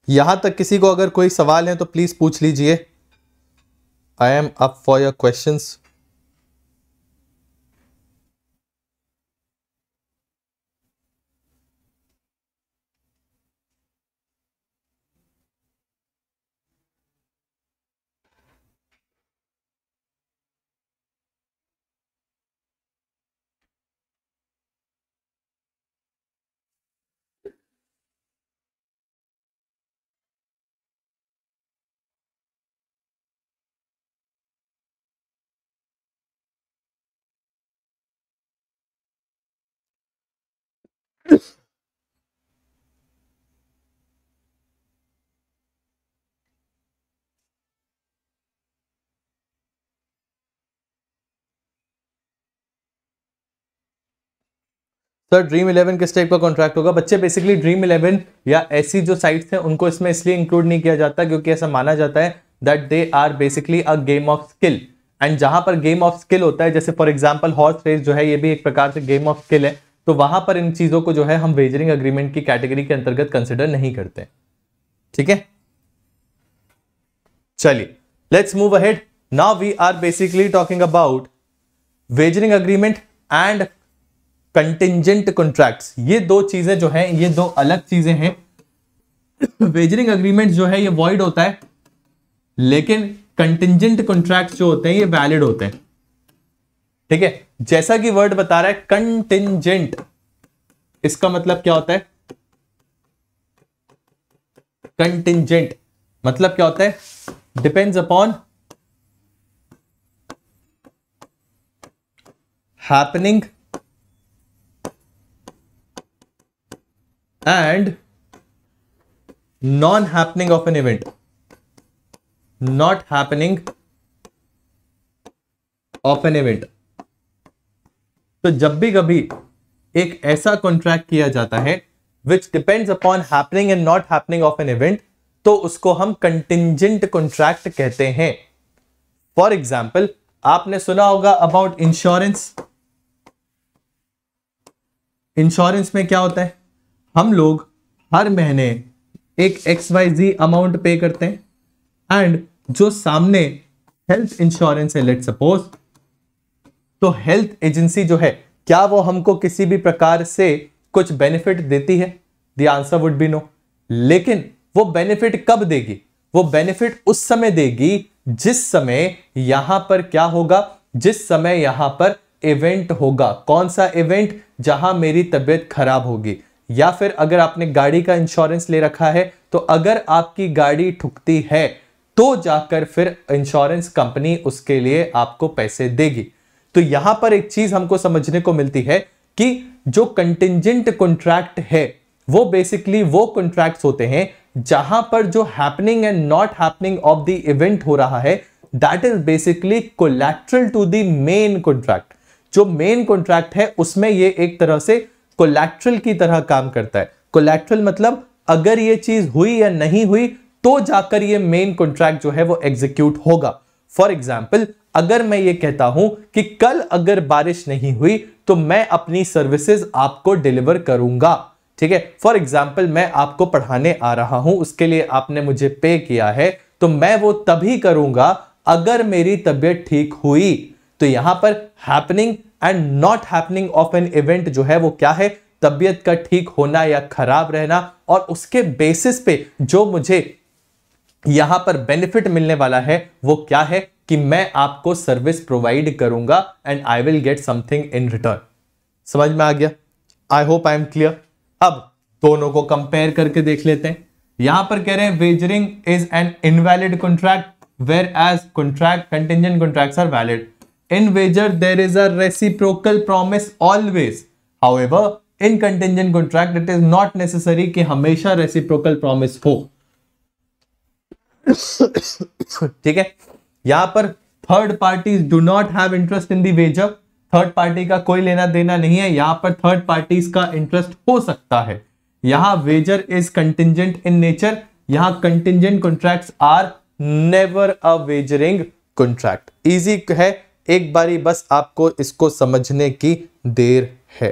यहां तक किसी को अगर कोई सवाल है तो प्लीज पूछ लीजिए I am up for your questions sir Dream Eleven किस टाइप का कॉन्ट्रैक्ट होगा बच्चे बेसिकली ड्रीम इलेवन या ऐसी जो साइट्स हैं उनको इसमें इसलिए इंक्लूड नहीं किया जाता क्योंकि ऐसा माना जाता है that they are basically a game of skill and जहां पर गेम ऑफ स्किल होता है जैसे फॉर एग्जाम्पल हॉर्स रेस जो है ये भी एक प्रकार से गेम ऑफ स्किल है तो वहां पर इन चीजों को जो है हम वेजरिंग अग्रीमेंट की कैटेगरी के अंतर्गत कंसिडर नहीं करते ठीक है चलिए let's move ahead now we are basically talking about wagering agreement and contingent contracts ये दो चीजें जो है ये दो अलग चीजें हैं वेजरिंग अग्रीमेंट जो है ये वॉइड होता है लेकिन कंटेंजेंट कॉन्ट्रैक्ट जो होते हैं ये वैलिड होते हैं ठीक है जैसा कि वर्ड बता रहा है कंटेंजेंट इसका मतलब क्या होता है कंटेंजेंट मतलब क्या होता है depends upon happening and non happening of an event not happening of an event तो जब भी कभी एक ऐसा कॉन्ट्रैक्ट किया जाता है which depends upon happening and not happening of an event तो उसको हम कंटिजेंट कॉन्ट्रैक्ट कहते हैं फॉर एग्जाम्पल आपने सुना होगा अबाउट इंश्योरेंस इंश्योरेंस में क्या होता है हम लोग हर महीने एक एक्स वाई जी अमाउंट पे करते हैं एंड जो सामने हेल्थ इंश्योरेंस है लेट सपोज तो हेल्थ एजेंसी जो है क्या वो हमको किसी भी प्रकार से कुछ बेनिफिट देती है the answer would be no लेकिन वो बेनिफिट कब देगी वो बेनिफिट उस समय देगी जिस समय यहां पर क्या होगा जिस समय यहां पर इवेंट होगा कौन सा इवेंट जहां मेरी तबीयत खराब होगी या फिर अगर आपने गाड़ी का इंश्योरेंस ले रखा है तो अगर आपकी गाड़ी ठुकती है तो जाकर फिर इंश्योरेंस कंपनी उसके लिए आपको पैसे देगी तो यहां पर एक चीज हमको समझने को मिलती है कि जो कंटिजेंट कॉन्ट्रैक्ट है वो बेसिकली वो कॉन्ट्रैक्ट होते हैं जहां पर जो happening and not happening of the event हो रहा है that is basically collateral to the main contract जो मेन कॉन्ट्रैक्ट है उसमें ये एक तरह से कोलेक्ट्रल की तरह काम करता है कोलेक्ट्रल मतलब अगर ये चीज हुई या नहीं हुई तो जाकर ये मेन कॉन्ट्रैक्ट जो है वो एग्जीक्यूट होगा फॉर एग्जाम्पल अगर मैं ये कहता हूं कि कल अगर बारिश नहीं हुई तो मैं अपनी सर्विसेज आपको डिलीवर करूंगा ठीक है फॉर एग्जाम्पल मैं आपको पढ़ाने आ रहा हूं उसके लिए आपने मुझे पे किया है तो मैं वो तभी करूंगा अगर मेरी तबीयत ठीक हुई तो यहां पर happening and not happening of an event जो है वो क्या है तबियत का ठीक होना या खराब रहना और उसके बेसिस पे जो मुझे यहां पर बेनिफिट मिलने वाला है वो क्या है कि मैं आपको सर्विस प्रोवाइड करूंगा and I will get something in return समझ में आ गया I hope I am clear अब दोनों को कंपेयर करके देख लेते हैं यहां पर कह रहे हैं wagering is an invalid contract whereas contract contingent contract are valid In wager, there is a reciprocal promise always. However, in contingent contract, it is not necessary कि हमेशा reciprocal promise हो ठीक है यहां पर third parties do not have interest in the wager third party का कोई लेना देना नहीं है यहां पर थर्ड पार्टीज का इंटरेस्ट हो सकता है यहां wager is contingent in nature यहां contingent contracts are never a wagering contract easy है एक बारी बस आपको इसको समझने की देर है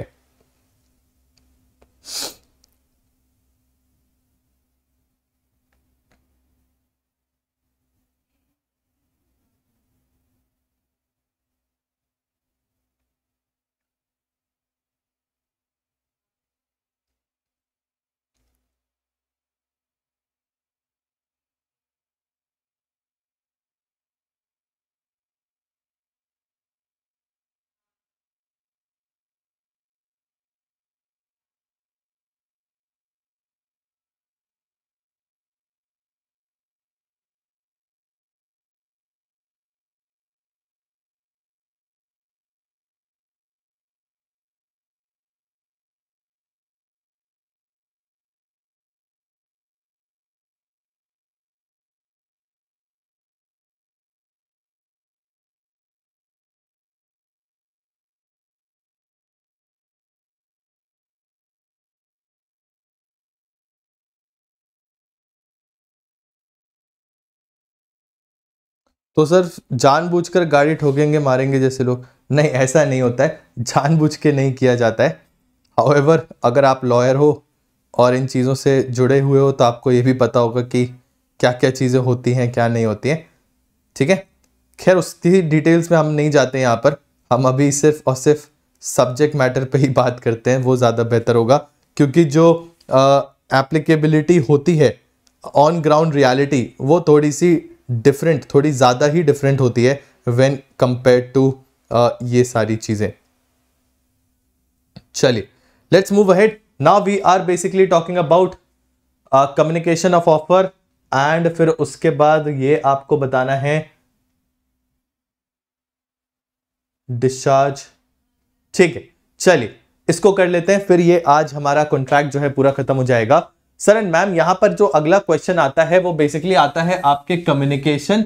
तो सर जानबूझकर गाड़ी ठोकेंगे मारेंगे जैसे लोग नहीं ऐसा नहीं होता है जानबूझ के नहीं किया जाता है हाउएवर अगर आप लॉयर हो और इन चीज़ों से जुड़े हुए हो तो आपको ये भी पता होगा कि क्या क्या चीज़ें होती हैं क्या नहीं होती हैं ठीक है खैर उसकी डिटेल्स में हम नहीं जाते यहाँ पर हम अभी सिर्फ और सिर्फ सब्जेक्ट मैटर पे ही बात करते हैं वो ज़्यादा बेहतर होगा क्योंकि जो एप्लीकेबिलिटी होती है ऑन ग्राउंड रियलिटी वो थोड़ी सी डिफरेंट थोड़ी ज़्यादा ही डिफरेंट होती है व्हेन कंपेयर टू ये सारी चीज़ें चलिए let's move ahead now we are basically talking about communication of offer and फिर उसके बाद ये आपको बताना है डिस्चार्ज ठीक है चलिए इसको कर लेते हैं फिर ये आज हमारा कॉन्ट्रैक्ट जो है पूरा खत्म हो जाएगा सर एंड मैम यहां पर जो अगला क्वेश्चन आता है वो बेसिकली आता है आपके कम्युनिकेशन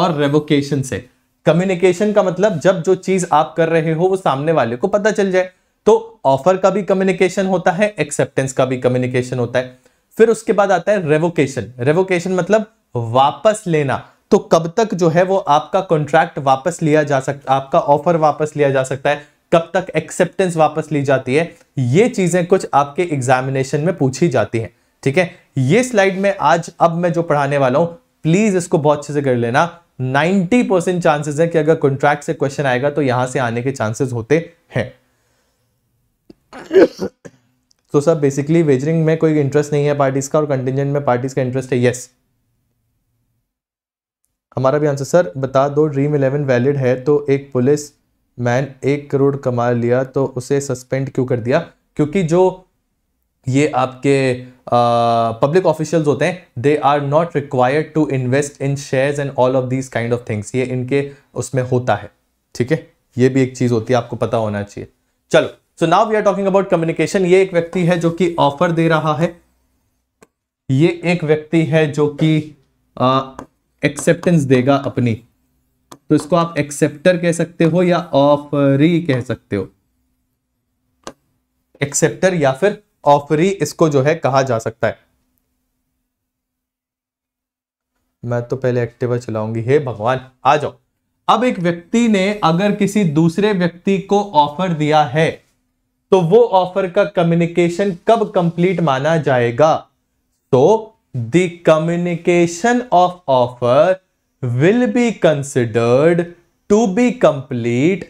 और रेवोकेशन से कम्युनिकेशन का मतलब जब जो चीज आप कर रहे हो वो सामने वाले को पता चल जाए तो ऑफर का भी कम्युनिकेशन होता है एक्सेप्टेंस का भी कम्युनिकेशन होता है फिर उसके बाद आता है रेवोकेशन रेवोकेशन मतलब वापस लेना तो कब तक जो है वो आपका कॉन्ट्रैक्ट वापस लिया जा सकता आपका ऑफर वापस लिया जा सकता है कब तक एक्सेप्टेंस वापस ली जाती है ये चीजें कुछ आपके एग्जामिनेशन में पूछी जाती हैं ठीक है ये स्लाइड में आज अब मैं जो पढ़ाने वाला हूं प्लीज इसको बहुत अच्छे से कर लेना 90 परसेंट चांसेस है कि अगर कॉन्ट्रैक्ट से क्वेश्चन आएगा तो यहां से आने के चांसेस होते हैं तो सर बेसिकली वेजरिंग में कोई इंटरेस्ट नहीं है पार्टीज का और कंटिजेंट में पार्टीज का इंटरेस्ट है यस हमारा भी आंसर सर बता दो ड्रीम इलेवन वैलिड है तो एक पुलिस मैन एक करोड़ कमा लिया तो उसे सस्पेंड क्यों कर दिया क्योंकि जो ये आपके पब्लिक ऑफिशियल्स होते हैं they are not required to invest in shares and all of these kind of things ये इनके उसमें होता है ठीक है ये भी एक चीज़ होती है आपको पता होना चाहिए चलो so now we are talking about communication ये एक व्यक्ति है जो कि ऑफर दे रहा है ये एक व्यक्ति है जो कि एक्सेप्टेंस देगा अपनी तो इसको आप एक्सेप्टर कह सकते हो या ऑफरी कह सकते हो एक्सेप्टर या फिर ऑफरी इसको जो है कहा जा सकता है मैं तो पहले एक्टिवा चलाऊंगी हे भगवान आ जाओ अब एक व्यक्ति ने अगर किसी दूसरे व्यक्ति को ऑफर दिया है तो वो ऑफर का कम्युनिकेशन कब कंप्लीट माना जाएगा तो the communication of offer will be considered to be complete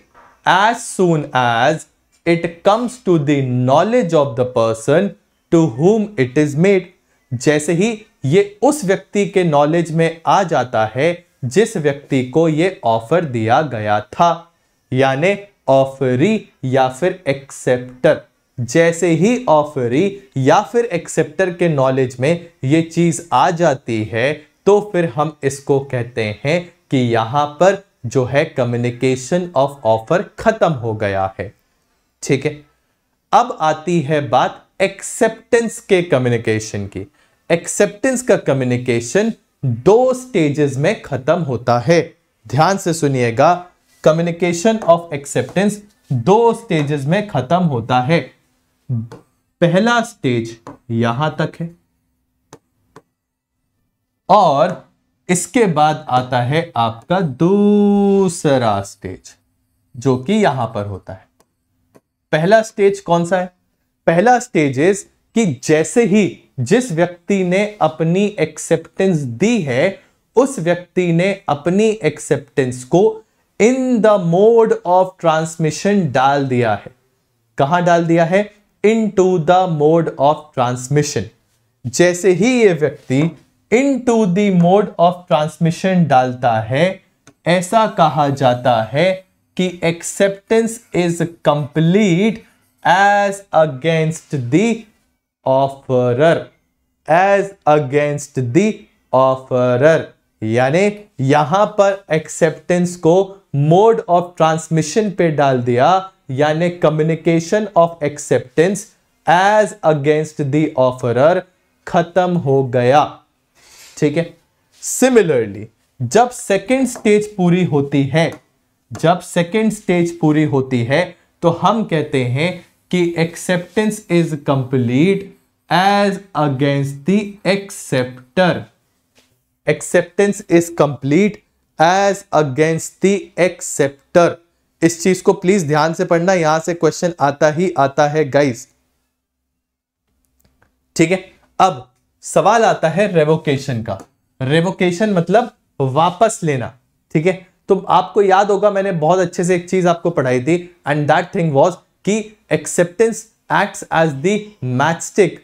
as soon as it comes to the knowledge of the person to whom it is made जैसे ही ये उस व्यक्ति के नॉलेज में आ जाता है जिस व्यक्ति को ये ऑफर दिया गया था यानी ऑफरी या फिर एक्सेप्टर जैसे ही ऑफरी या फिर एक्सेप्टर के नॉलेज में ये चीज़ आ जाती है तो फिर हम इसको कहते हैं कि यहाँ पर जो है कम्युनिकेशन ऑफ ऑफर ख़त्म हो गया है ठीक है अब आती है बात एक्सेप्टेंस के कम्युनिकेशन की एक्सेप्टेंस का कम्युनिकेशन दो स्टेजेस में खत्म होता है ध्यान से सुनिएगा कम्युनिकेशन ऑफ एक्सेप्टेंस दो स्टेजेस में खत्म होता है पहला स्टेज यहां तक है और इसके बाद आता है आपका दूसरा स्टेज जो कि यहां पर होता है पहला स्टेज कौन सा है पहला स्टेज इज कि जैसे ही जिस व्यक्ति ने अपनी एक्सेप्टेंस दी है उस व्यक्ति ने अपनी एक्सेप्टेंस को in the mode of transmission डाल दिया है कहां डाल दिया है into the mode of transmission जैसे ही ये व्यक्ति into the mode of transmission डालता है ऐसा कहा जाता है कि acceptance is complete as against the offeror as against the offeror यानी यहां पर एक्सेप्टेंस को मोड ऑफ ट्रांसमिशन पे डाल दिया यानी communication of acceptance as against the offeror खत्म हो गया ठीक है सिमिलरली जब सेकेंड स्टेज पूरी होती है जब सेकेंड स्टेज पूरी होती है तो हम कहते हैं कि acceptance is complete as against the acceptor acceptance is complete as against the acceptor इस चीज को प्लीज ध्यान से पढ़ना यहां से क्वेश्चन आता ही आता है गाइस ठीक है अब सवाल आता है रेवोकेशन का रेवोकेशन मतलब वापस लेना ठीक है तो आपको याद होगा मैंने बहुत अच्छे से एक चीज आपको पढ़ाई थी एंड दैट थिंग वॉज कि acceptance acts as the matchstick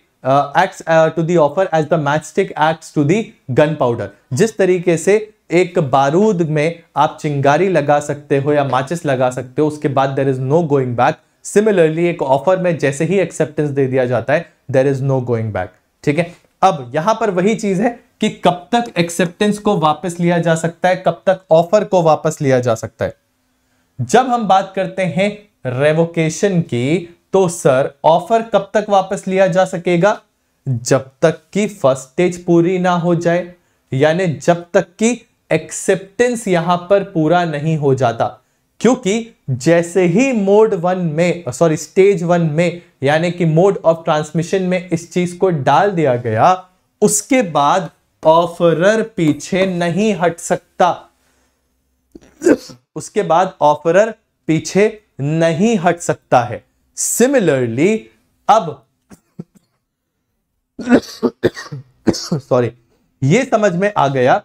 acts to the offer as the matchstick acts to the gunpowder जिस तरीके से एक बारूद में आप चिंगारी लगा सकते हो या माचिस लगा सकते हो उसके बाद there is no going back similarly एक ऑफर में जैसे ही एक्सेप्टेंस दे दिया जाता है there is no going back ठीक है अब यहां पर वही चीज है कि कब तक एक्सेप्टेंस को वापस लिया जा सकता है कब तक ऑफर को वापस लिया जा सकता है जब हम बात करते हैं रेवोकेशन की तो सर ऑफर कब तक वापस लिया जा सकेगा जब तक कि फर्स्ट स्टेज पूरी ना हो जाए यानी जब तक कि एक्सेप्टेंस यहां पर पूरा नहीं हो जाता क्योंकि जैसे ही मोड वन में सॉरी स्टेज वन में यानी कि मोड ऑफ ट्रांसमिशन में इस चीज को डाल दिया गया उसके बाद ऑफरर पीछे नहीं हट सकता उसके बाद ऑफरर पीछे नहीं हट सकता है सिमिलरली अब सॉरी ये समझ में आ गया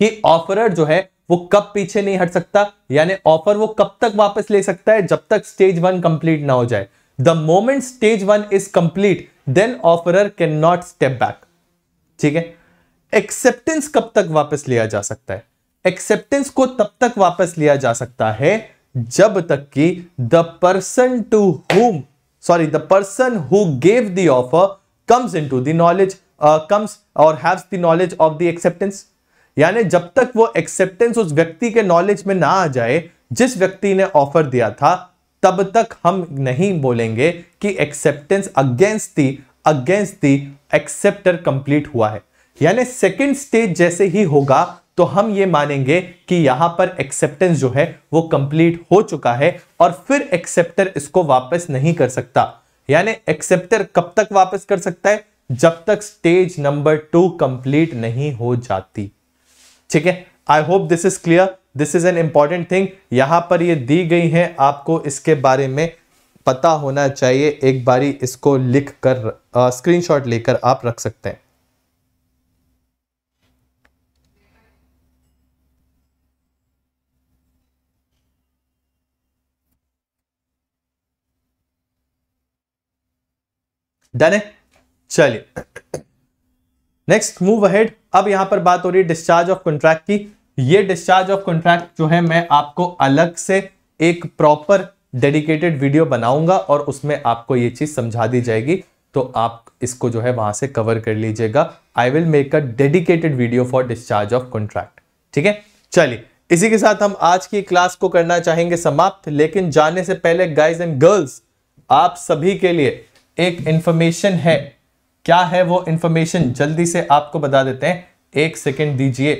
कि ऑफरर जो है वो कब पीछे नहीं हट सकता यानी ऑफर वो कब तक वापस ले सकता है जब तक स्टेज वन कंप्लीट ना हो जाए the moment stage one is complete then offeror can not step back ठीक है एक्सेप्टेंस कब तक वापस लिया जा सकता है एक्सेप्टेंस को तब तक वापस लिया जा सकता है जब तक कि the person to whom sorry the person who gave the offer comes into the knowledge comes और have the knowledge of the acceptance यानी जब तक वो एक्सेप्टेंस उस व्यक्ति के नॉलेज में ना आ जाए जिस व्यक्ति ने ऑफर दिया था तब तक हम नहीं बोलेंगे कि acceptance against the against the acceptor complete हुआ है यानी सेकेंड स्टेज जैसे ही होगा तो हम ये मानेंगे कि यहां पर एक्सेप्टेंस जो है वो कंप्लीट हो चुका है और फिर एक्सेप्टर इसको वापस नहीं कर सकता यानी एक्सेप्टर कब तक वापस कर सकता है जब तक स्टेज नंबर टू कंप्लीट नहीं हो जाती ठीक है I hope this is clear this is an important thing यहां पर ये दी गई है आपको इसके बारे में पता होना चाहिए एक बारी इसको लिख कर स्क्रीन लेकर आप रख सकते हैं डन है चलिए नेक्स्ट मूव अहेड अब यहां पर बात हो रही है डिस्चार्ज ऑफ कॉन्ट्रैक्ट की ये डिस्चार्ज ऑफ कॉन्ट्रैक्ट जो है मैं आपको अलग से एक प्रॉपर डेडिकेटेड वीडियो बनाऊंगा और उसमें आपको ये चीज समझा दी जाएगी तो आप इसको जो है वहां से कवर कर लीजिएगा I will make a dedicated video for discharge of contract ठीक है चलिए इसी के साथ हम आज की क्लास को करना चाहेंगे समाप्त लेकिन जाने से पहले गाइज एंड गर्ल्स आप सभी के लिए एक इंफॉर्मेशन है क्या है वो इंफॉर्मेशन जल्दी से आपको बता देते हैं एक सेकेंड दीजिए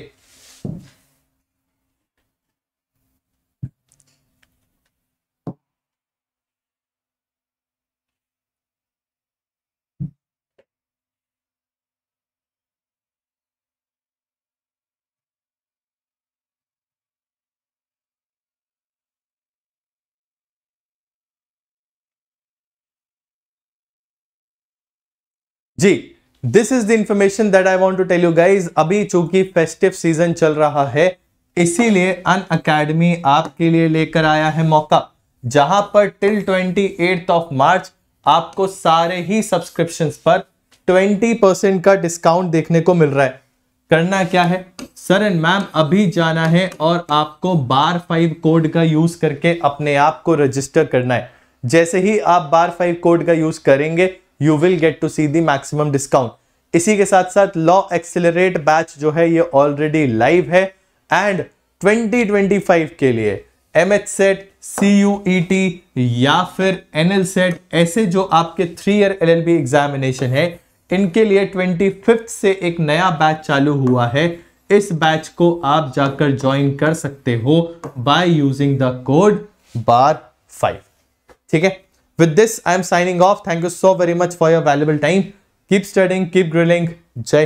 जी this is the information that I want to tell you guys अभी चूंकि फेस्टिव सीजन चल रहा है इसीलिए अन अकेडमी आपके लिए लेकर आया है मौका जहां पर टिल ट्वेंटी ऑफ मार्च आपको सारे ही सब्सक्रिप्शन पर 20% का डिस्काउंट देखने को मिल रहा है करना क्या है सर एंड मैम अभी जाना है और आपको बार फाइव कोड का यूज करके अपने आप को रजिस्टर करना है जैसे ही आप बार फाइव कोड का यूज करेंगे you will get to see the maximum discount इसी के साथ साथ लॉ एक्सिलेट बैच जो है ये ऑलरेडी लाइव है एंड 2025 के लिए M H CET C U E T या फिर एन एल सेट ऐसे जो आपके three year L L B examination है इनके लिए ट्वेंटी फिफ्थ से एक नया बैच चालू हुआ है इस बैच को आप जाकर ज्वाइन कर सकते हो by using the code bar five ठीक है With this, I am signing off. Thank you so very much for your valuable time. Keep studying, keep grilling. Jai